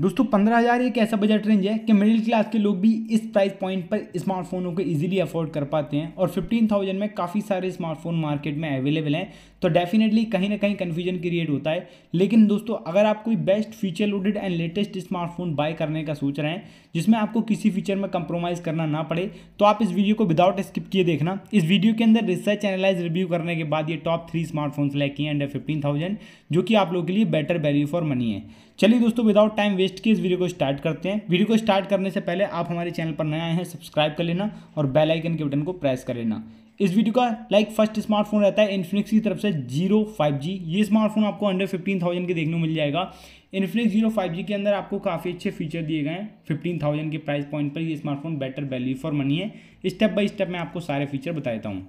दोस्तों पंद्रह हज़ार एक ऐसा बजट रेंज है कि मिडिल क्लास के लोग भी इस प्राइस पॉइंट पर स्मार्टफोनों को इजीली अफोर्ड कर पाते हैं और फिफ्टीन थाउजेंड में काफ़ी सारे स्मार्टफोन मार्केट में अवेलेबल हैं तो डेफिनेटली कहीं ना कहीं कन्फ्यूजन क्रिएट होता है लेकिन दोस्तों अगर आप कोई best feature loaded and latest smartphone buy करने का सोच रहे हैं जिसमें आपको किसी फीचर में कंप्रोमाइज़ करना ना पड़े तो आप इस वीडियो को विदाउट स्किप किए देखना इस वीडियो के अंदर रिसर्च एनालाइज रिव्यू करने के बाद ये टॉप थ्री स्मार्टफोन सेलेक्ट किए अंडर फिफ्टीन थाउजेंड जो कि आप लोगों के लिए बेटर वैल्यू फॉर मनी है चलिए दोस्तों विदाउट टाइम वेस्ट किए इस वीडियो को स्टार्ट करते हैं वीडियो को स्टार्ट करने से पहले आप हमारे चैनल पर नए आए हैं सब्सक्राइब कर लेना और बेल आइकन के बटन को प्रेस कर लेना इस वीडियो का लाइक फर्स्ट स्मार्टफोन रहता है इन्फिनिक्स की तरफ से जीरो फाइव जी ये स्मार्टफोन आपको अंडर फिफ्टीन थाउजेंड के देखने को मिल जाएगा इन्फिनिक्स जीरो फाइव जी के अंदर आपको काफ़ी अच्छे फीचर दिए गए हैं फिफ्टीन थाउजेंड के प्राइस पॉइंट पर ये smartphone better value for money है स्टेप बाई स्टेप मैं आपको सारे फीचर बता देता हूँ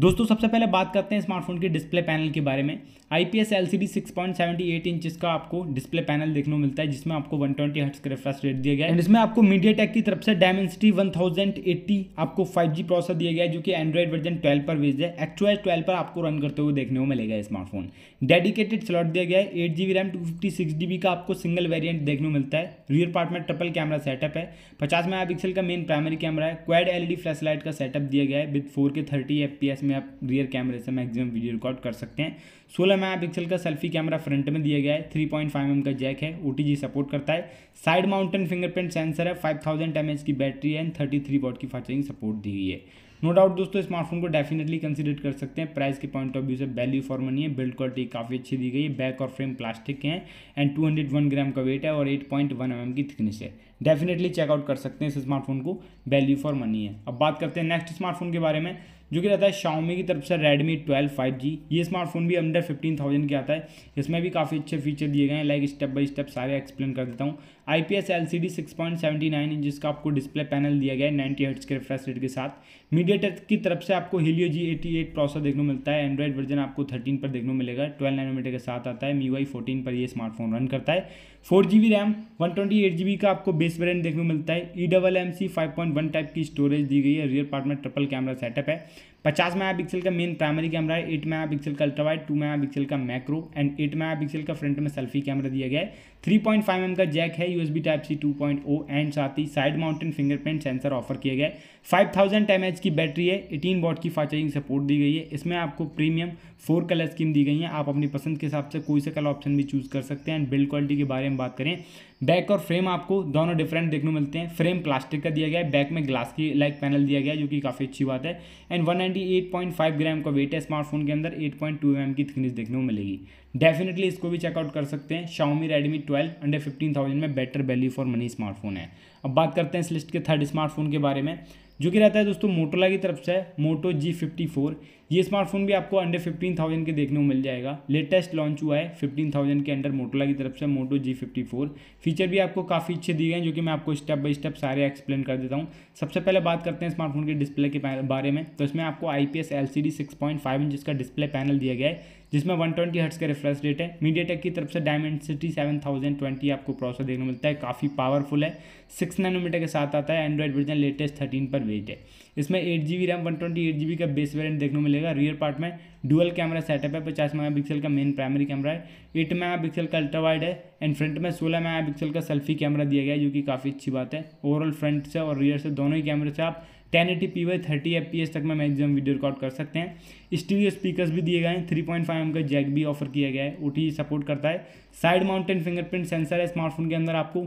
दोस्तों सबसे पहले बात करते हैं स्मार्टफोन के डिस्प्ले पैनल के बारे में I P S L C D six point seventy eight inch का आपको डिस्प्ले पैनल देखने को मिलता है जिसमें आपको वन ट्वेंटी हर्ट्स का रिफ्रेश रेट दिया गया है इसमें आपको मीडिया टेक की तरफ से डायमेंसिटी वन थाउजेंड एट्टी आपको फाइव जी प्रोसेसर दिया गया है जो कि एंड्रॉइड वर्जन ट्वेल्व पर भेज है एक्चुअल ट्वेल्व पर आपको रन करते हुए देखने को मिलेगा स्मार्टफोन डेडिकेटेड स्लॉट दिया गया है eight G B RAM two fifty six G B का आपको सिंगल वेरियंट देखने को मिलता है रियर पार्ट में ट्रिपल कैमरा सेटअप है पचास मेगा पिक्सल का मेन प्राइमरी कैमरा है quad L E D flash light का सेटअप दिया गया है with four K thirty F P S इसमें आप रियर कैमरे से मैक्सिमम वीडियो रिकॉर्ड कर सकते हैं सोलह मेगा पिक्सल का सेल्फी कैमरा फ्रंट में दिया गया है थ्री पॉइंट फाइव एम का जैक है ओ सपोर्ट करता है साइड माउंटेन फिंगरप्रिंट सेंसर है फाइव थाउजेंड एम एच की बैटरी है एंड थर्टी थ्री वॉट की फास्टिंग सपोर्ट दी गई है नो डाउट दोस्तों स्मार्टफोन को डेफिनेटली कंसिडर कर सकते हैं प्राइस के पॉइंट ऑफ व्यू से वैल्यू फॉर मनी है बिल्ड क्वालिटी काफ़ी अच्छी दी गई है बैक और फ्रेम प्लास्टिक के हैं एंड 201 ग्राम का वेट है और 8.1 पॉइंट mm की थिकनेस है डेफिनेटली चेकआउट कर सकते हैं इस स्मार्टफोन को वैल्यू फॉर मनी है अब बात करते हैं नेक्स्ट स्मार्टफोन के बारे में जो कि रहता है शाओमी की तरफ से रेडमी ट्वेल्व फाइव जी ये स्मार्टफोन भी अंडर फिफ्टीन थाउजेंड के आता है इसमें भी काफ़ी अच्छे फीचर दिए गए हैं लाइक स्टेप बाई स्टेप सारे एक्सप्लेन कर देता हूँ I P S L C D six point seventy nine inch का आपको डिस्प्ले पैनल दिया गया है नाइन्टी हर्ट्स के रिफ्रेश रेट के साथ मीडिया टेक की तरफ से आपको Helio G eighty eight processor देखने को मिलता है एंड्रॉइड वर्जन आपको थर्टीन पर देखने को मिलेगा ट्वेल्व नाइनोमीटर के साथ आता है मी वाई फोर्टीन पर यह स्मार्टफोन रन करता है four G B RAM one twenty eight G B का आपको बेस वेरियंट देखने को मिलता है E double M C five point one type की स्टोरेज दी गई है रियर पार्ट में ट्रिपल कैमरा सेटअप है पचास मेगा पिक्सल का मेन प्राइमरी कैमरा है एट मेगा पिक्सल का अल्ट्रावाइट टू मेगा पिक्सल का macro and eight megapixel का फ्रंट में सेल्फी कैमरा दिया गया है थ्री पॉइंट फाइव एम का जैक है USB type C two point O and साथ ही side mounted fingerprint sensor offer किया गया फाइव थाउजेंड एम एच की बैटरी है एटीन वॉट की फास्ट चार्जिंग सपोर्ट दी गई है इसमें आपको प्रीमियम फोर कलर स्कीम दी गई है आप अपनी पसंद के हिसाब से कोई सा कलर ऑप्शन भी चूज़ कर सकते हैं एंड बिल्ड क्वालिटी के बारे में बात करें बैक और फ्रेम आपको दोनों डिफरेंट देखने को मिलते हैं फ्रेम प्लास्टिक का दिया गया है बैक में ग्लास की लाइक पैनल दिया गया जो कि काफ़ी अच्छी बात है एंड वन 98.5 ग्राम का वेट है स्मार्टफोन के अंदर 8.2 पॉइंट mm की थिकनेस देखने को मिलेगी डेफिनेटली इसको भी चेकआउट कर सकते हैं शाउमी रेडमी 12 अंडर 15,000 में better value for money smartphone है अब बात करते हैं इस लिस्ट के थर्ड स्मार्टफोन के बारे में जो कि रहता है दोस्तों मोटोला की तरफ से मोटो जी फिफ्टी फोर ये स्मार्टफोन भी आपको अंडर फिफ्टीन थाउजेंड के देखने को मिल जाएगा लेटेस्ट लॉन्च हुआ है फिफ्टीन थाउजेंड के अंडर मोटोला की तरफ से Moto G fifty four feature भी आपको काफ़ी अच्छे दिए गए हैं जो कि मैं आपको स्टेप बाई स्टेप सारे एक्सप्लेन कर देता हूँ सबसे पहले बात करते हैं स्मार्टफोन के डिस्प्ले के बारे में तो इसमें आपको I P S L C D six point five inch का डिस्प्ले पैनल दिया गया है जिसमें वन ट्वेंटी हर्ट्स का रिफ्रेश रेट है मीडिया की तरफ से सिटी सेवन थाउजेंड ट्वेंटी आपको प्रोसेसर देखने को मिलता है काफ़ी पावरफुल है सिक्स नैनोमीटर के साथ आता है एंड्रॉइड वर्जन लेटेस्ट थर्टीन पर वेट है इसमें eight G B RAM one twenty eight G B का बेस वेरियंट देखने को मिलेगा रियर पार्ट में डुअल कैमरा सेटअप है पचास मेगा पिक्सल का मेन प्राइमरी कैमरा है एट मेगा पिक्सल का अल्ट्रा वाइड है एंड फ्रंट में सोलह मेगा पिक्सल का सेल्फी कैमरा दिया गया है जो कि काफ़ी अच्छी बात है ओवरऑल फ्रंट से और रियर से दोनों ही कैमरे से आप टेन एटी पी वाई थर्टी एफ पी एस तक में मैक्सिमम वीडियो रिकॉर्ड कर सकते हैं स्टीरियो स्पीकर्स भी दिए गए हैं थ्री पॉइंट फाइव एम का जैक भी ऑफर किया गया है ओ सपोर्ट करता है साइड माउंटेन फिंगरप्रिंट सेंसर है स्मार्टफोन के अंदर आपको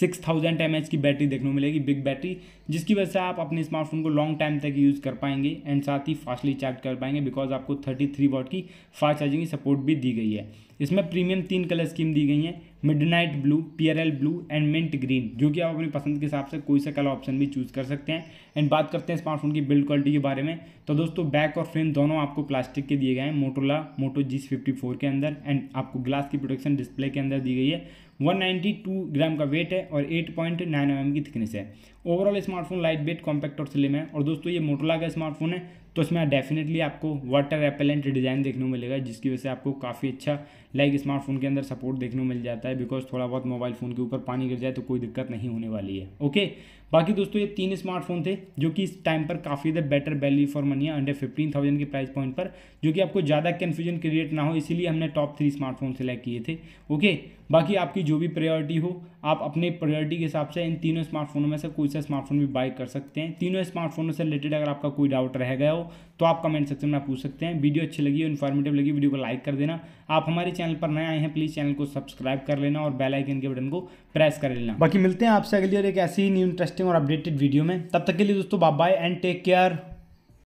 सिक्स थाउजेंड एम एच की बैटरी देखने को मिलेगी बिग बैटरी जिसकी वजह से आप अपने स्मार्टफोन को लॉन्ग टाइम तक यूज़ कर पाएंगे एंड साथ ही फास्टली चार्ज कर पाएंगे बिकॉज आपको थर्टी थ्री वॉट की फास्ट चार्जिंग की सपोर्ट भी दी गई है इसमें प्रीमियम तीन कलर स्कीम दी गई है mid blue P blue and mint green जो कि आप अपनी पसंद के हिसाब से कोई सा कलर ऑप्शन भी चूज़ कर सकते हैं एंड बात करते हैं स्मार्टफोन की बिल्ड क्वालिटी के बारे में तो दोस्तों बैक और फ्रेम दोनों आपको प्लास्टिक के दिए गए हैं Motorola Moto G fifty four के अंदर एंड आपको ग्लास की प्रोटेक्शन डिस्प्ले के अंदर दी गई है 192 ग्राम का वेट है और 8.9 पॉइंट mm की थिकनेस है overall smartphone light weight compact और स्लिम है और दोस्तों ये मोटोला का स्मार्टफोन है तो इसमें डेफिनेटली आपको वाटर रेपेलेंट डिज़ाइन देखने को मिलेगा जिसकी वजह से आपको काफ़ी अच्छा लाइक स्मार्टफोन के अंदर सपोर्ट देखने को मिल जाता है बिकॉज थोड़ा बहुत मोबाइल फ़ोन के ऊपर पानी गिर जाए तो कोई दिक्कत नहीं होने वाली है ओके बाकी दोस्तों ये तीन स्मार्टफोन थे जो कि इस टाइम पर काफ़ी ज़्यादा बेटर वैल्यू फॉर मनी है अंडर फिफ्टीन थाउजेंड के प्राइस पॉइंट पर जो कि आपको ज़्यादा कन्फ्यूजन क्रिएट ना हो इसीलिए हमने टॉप थ्री स्मार्टफोन सेलेक्ट किए थे ओके बाकी आपकी जो भी प्रायोरिटी हो आप अपने प्रायोरिटी के हिसाब से इन तीनों स्मार्टफोनों में से कोई सा स्मार्टफोन भी बाय कर सकते हैं तीनों स्मार्टफोनों से रिलेटेड अगर आपका कोई डाउट रह गया हो तो आप कमेंट सेक्शन में पूछ सकते हैं वीडियो अच्छी लगी इन्फॉर्मेटिव लगी वीडियो को लाइक कर देना आप हमारे चैनल पर नए आए हैं प्लीज़ चैनल को सब्सक्राइब कर लेना और बेल आइकन के बटन को प्रेस कर लेना बाकी मिलते हैं आपसे अगली और एक ऐसी ही न्यू इंटरेस्टिंग और अपडेटेड वीडियो में तब तक के लिए दोस्तों bye bye and take care